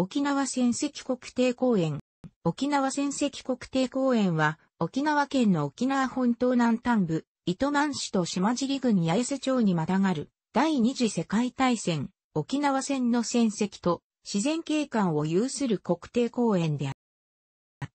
沖縄戦績国定公園。沖縄戦績国定公園は、沖縄県の沖縄本島南端部、糸満市と島尻郡八重瀬町にまたがる、第二次世界大戦、沖縄戦の戦績と、自然景観を有する国定公園である。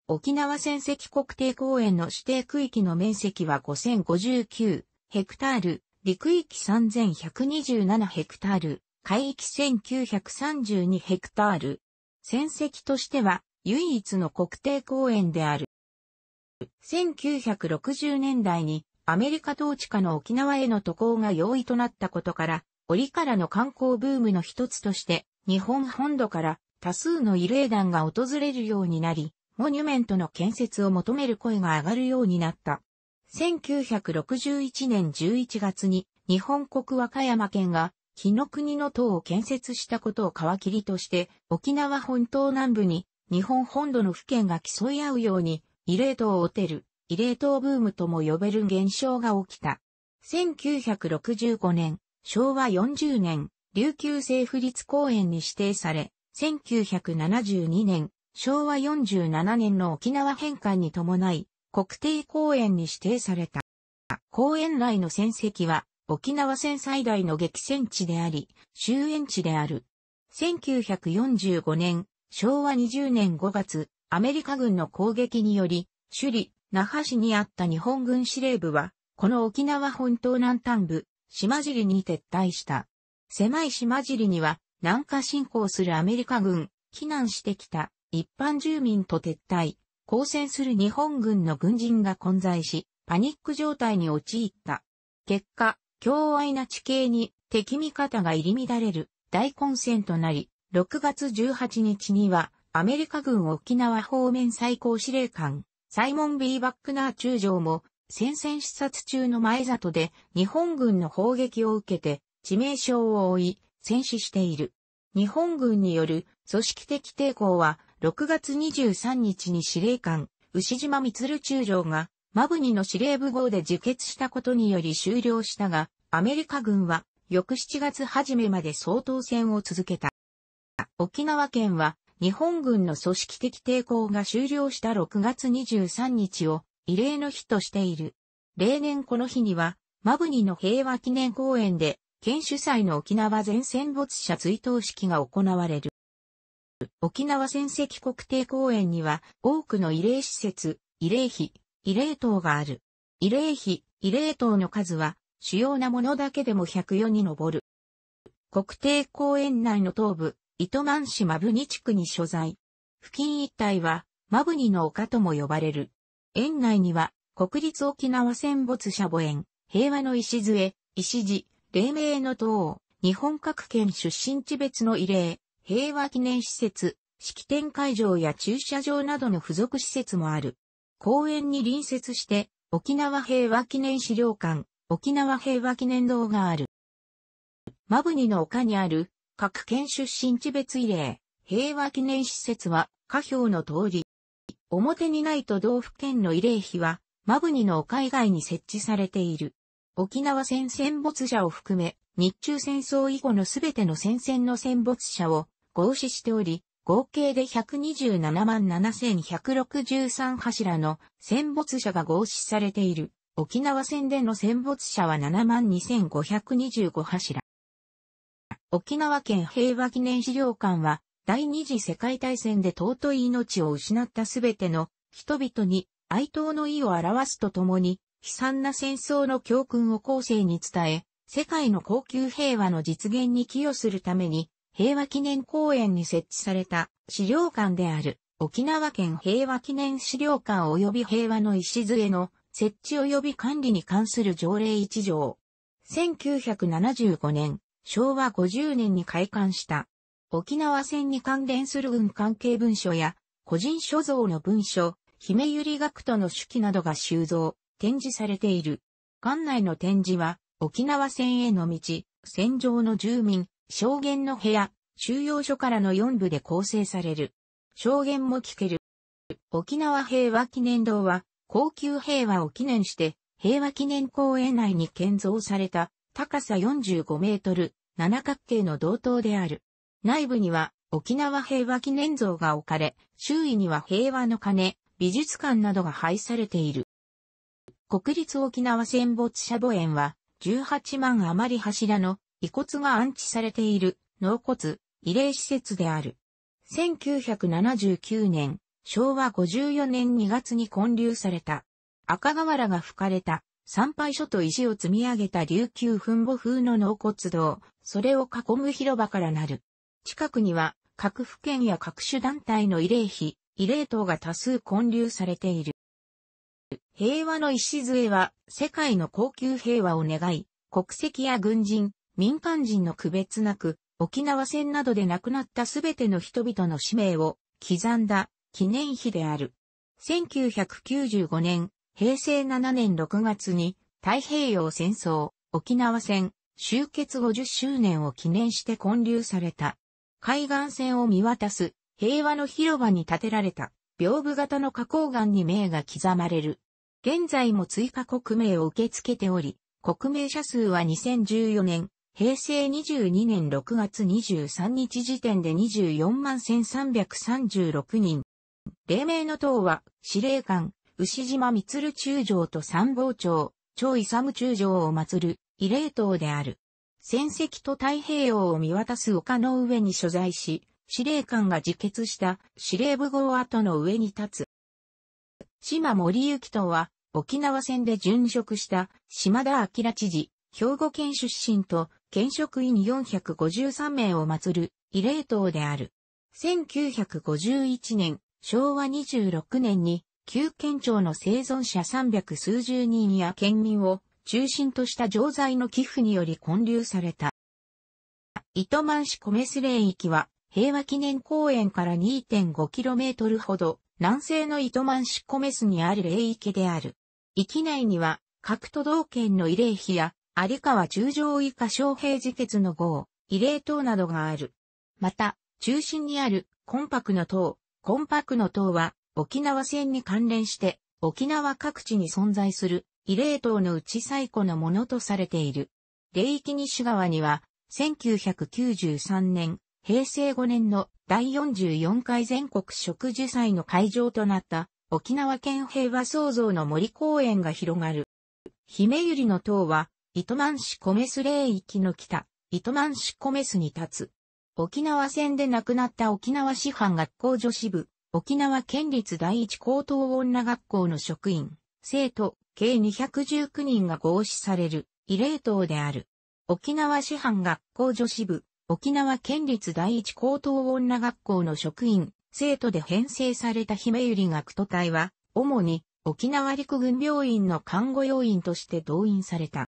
沖縄戦績国定公園の指定区域の面積は5059ヘクタール、陸域3127ヘクタール、海域1932ヘクタール、戦績としては唯一の国定公園である。1960年代にアメリカ統治下の沖縄への渡航が容易となったことから、折からの観光ブームの一つとして日本本土から多数の慰霊団が訪れるようになり、モニュメントの建設を求める声が上がるようになった。1961年11月に日本国和歌山県が木の国の塔を建設したことを皮切りとして、沖縄本島南部に日本本土の府県が競い合うように、慰霊塔をてる、慰霊塔ブームとも呼べる現象が起きた。1965年、昭和40年、琉球政府立公園に指定され、1972年、昭和47年の沖縄返還に伴い、国定公園に指定された。公園内の戦績は、沖縄戦最大の激戦地であり、終焉地である。1945年、昭和20年5月、アメリカ軍の攻撃により、首里、那覇市にあった日本軍司令部は、この沖縄本島南端部、島尻に撤退した。狭い島尻には、南下侵攻するアメリカ軍、避難してきた一般住民と撤退、抗戦する日本軍の軍人が混在し、パニック状態に陥った。結果、強愛な地形に敵味方が入り乱れる大混戦となり、6月18日にはアメリカ軍沖縄方面最高司令官、サイモン・ B・ バックナー中将も戦線視察中の前里で日本軍の砲撃を受けて致命傷を負い戦死している。日本軍による組織的抵抗は6月23日に司令官、牛島満中将がマブニの司令部号で自決したことにより終了したが、アメリカ軍は翌7月初めまで総統戦を続けた。沖縄県は日本軍の組織的抵抗が終了した6月23日を慰霊の日としている。例年この日には、マブニの平和記念公園で、県主催の沖縄全戦没者追悼式が行われる。沖縄戦跡国定公園には多くの慰霊施設、慰霊碑、慰霊塔がある。慰霊碑、慰霊塔の数は、主要なものだけでも104に上る。国定公園内の東部、糸満市マブニ地区に所在。付近一帯は、マブニの丘とも呼ばれる。園内には、国立沖縄戦没者墓園、平和の礎、石地、黎明の塔、日本各県出身地別の慰霊、平和記念施設、式典会場や駐車場などの付属施設もある。公園に隣接して、沖縄平和記念資料館、沖縄平和記念堂がある。マブニの丘にある、各県出身地別慰霊、平和記念施設は、下表の通り。表にない都道府県の慰霊碑は、マブニの丘以外に設置されている。沖縄戦戦没者を含め、日中戦争以後のすべての戦線の戦没者を合祀しており、合計で127万7163柱の戦没者が合祀されている。沖縄戦での戦没者は7万2525柱。沖縄県平和記念資料館は、第二次世界大戦で尊い命を失ったすべての人々に哀悼の意を表すとともに、悲惨な戦争の教訓を後世に伝え、世界の高級平和の実現に寄与するために、平和記念公園に設置された資料館である沖縄県平和記念資料館及び平和の礎の設置及び管理に関する条例一条。1975年、昭和50年に開館した。沖縄戦に関連する軍関係文書や、個人所蔵の文書、姫ゆり学徒の手記などが収蔵、展示されている。館内の展示は、沖縄戦への道、戦場の住民、証言の部屋、収容所からの4部で構成される。証言も聞ける。沖縄平和記念堂は、高級平和を記念して、平和記念公園内に建造された、高さ45メートル、七角形の同等である。内部には、沖縄平和記念像が置かれ、周囲には平和の鐘、美術館などが配されている。国立沖縄戦没者墓園は、18万余り柱の遺骨が安置されている納骨、慰霊施設である。1979年、昭和54年2月に建立された。赤瓦が吹かれた参拝所と石を積み上げた琉球墳墓風の納骨堂、それを囲む広場からなる。近くには各府県や各種団体の慰霊碑、慰霊塔が多数建立されている。平和の礎は世界の高級平和を願い、国籍や軍人、民間人の区別なく、沖縄戦などで亡くなったすべての人々の使命を刻んだ記念碑である。1995年、平成7年6月に太平洋戦争、沖縄戦、終結50周年を記念して建立された。海岸線を見渡す平和の広場に建てられた屏風型の花崗岩に名が刻まれる。現在も追加国名を受け付けており、国名者数は2014年平成22年6月23日時点で24万1336人。黎明の党は、司令官、牛島光中将と参謀長、長勇中将を祀る、慰霊党である。戦績と太平洋を見渡す丘の上に所在し、司令官が自決した司令部号跡の上に立つ。島森幸党は、沖縄戦で殉職した島田明知事、兵庫県出身と県職員453名を祀る慰霊塔である。1951年、昭和26年に、旧県庁の生存者300数十人や県民を中心とした錠剤の寄付により建立された。糸満市米ス霊域は、平和記念公園から 2.5km ほど、南西の糸満市米スにある霊域である。域内には、各都道県の慰霊碑や有川中将以下将兵自決の号、慰霊塔などがある。また、中心にあるコンパクの塔、コンパクの塔は沖縄戦に関連して沖縄各地に存在する慰霊塔のうち最古のものとされている。霊域西側には1993年、平成5年の第44回全国植樹祭の会場となった沖縄県平和創造の森公園が広がる。姫百合の塔は糸満市コメス霊域の北、糸満市コメスに立つ。沖縄戦で亡くなった沖縄師範学校女子部、沖縄県立第一高等女学校の職員、生徒、計219人が合祀される、異例等である。沖縄師範学校女子部、沖縄県立第一高等女学校の職員、生徒で編成された姫百合学徒隊は、主に沖縄陸軍病院の看護要員として動員された。